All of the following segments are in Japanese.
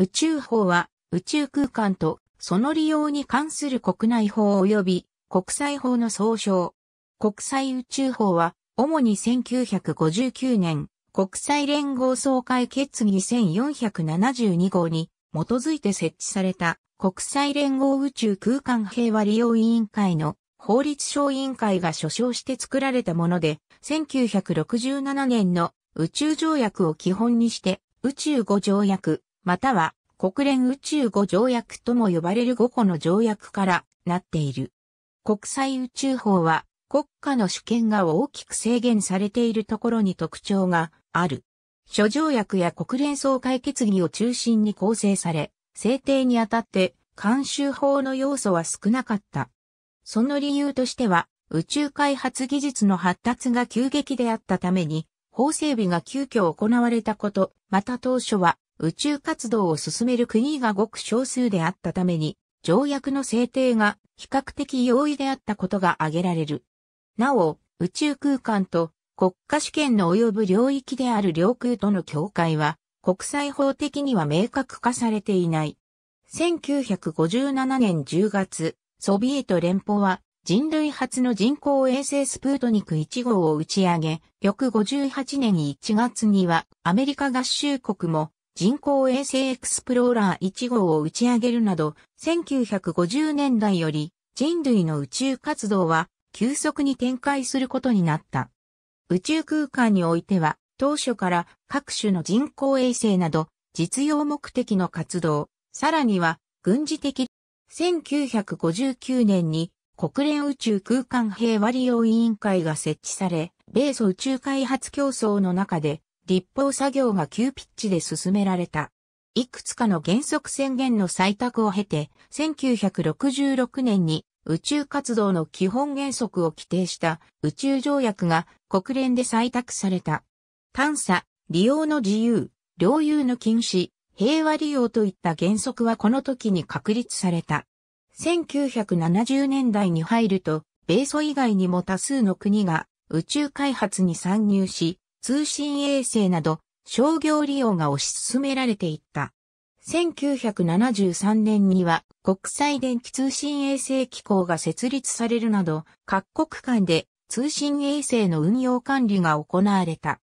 宇宙法は宇宙空間とその利用に関する国内法及び国際法の総称。国際宇宙法は主に1959年国際連合総会決議1472号に基づいて設置された国際連合宇宙空間平和利用委員会の法律小委員会が所称して作られたもので、1967年の宇宙条約を基本にして宇宙5条約、または国連宇宙五条約とも呼ばれる5個の条約からなっている。国際宇宙法は国家の主権が大きく制限されているところに特徴がある。諸条約や国連総会決議を中心に構成され、制定にあたって慣習法の要素は少なかった。その理由としては、宇宙開発技術の発達が急激であったために、法整備が急遽行われたこと、また当初は宇宙活動を進める国がごく少数であったために、条約の制定が比較的容易であったことが挙げられる。なお、宇宙空間と国家主権の及ぶ領域である領空との境界は、国際法的には明確化されていない。1957年10月、ソビエト連邦は人類初の人工衛星スプートニク1号を打ち上げ、翌58年1月にはアメリカ合衆国も人工衛星エクスプローラー1号を打ち上げるなど、1950年代より人類の宇宙活動は急速に展開することになった。宇宙空間においては、当初から各種の人工衛星など実用目的の活動、さらには軍事的、1959年に国連宇宙空間平和利用委員会が設置され、米ソ宇宙開発競争の中で立法作業が急ピッチで進められた。いくつかの原則宣言の採択を経て、1966年に宇宙活動の基本原則を規定した宇宙条約が国連で採択された。探査、利用の自由、領有の禁止、平和利用といった原則はこの時に確立された。1970年代に入ると、米ソ以外にも多数の国が宇宙開発に参入し、通信衛星など商業利用が推し進められていった。1973年には国際電気通信衛星機構が設立されるなど各国間で通信衛星の運用管理が行われた。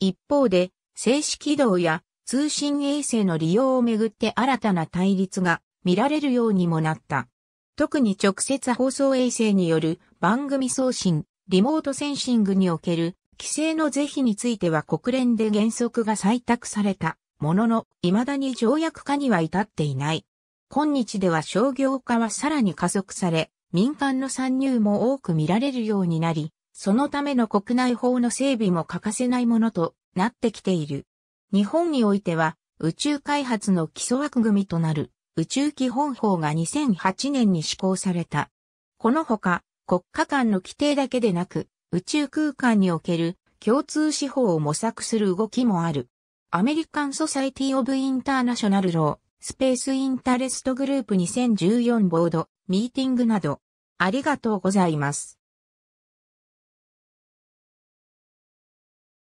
一方で静止軌道や通信衛星の利用をめぐって新たな対立が見られるようにもなった。特に直接放送衛星による番組送信、リモートセンシングにおける規制の是非については国連で原則が採択されたものの、未だに条約化には至っていない。今日では商業化はさらに加速され、民間の参入も多く見られるようになり、そのための国内法の整備も欠かせないものとなってきている。日本においては、宇宙開発の基礎枠組みとなる宇宙基本法が2008年に施行された。このほか、国家間の規定だけでなく、宇宙空間における共通司法を模索する動きもある。アメリカン・ソサイティ・オブ・インターナショナル・ロー、スペース・インタレストグループ2014ボード、ミーティングなど、ありがとうございます。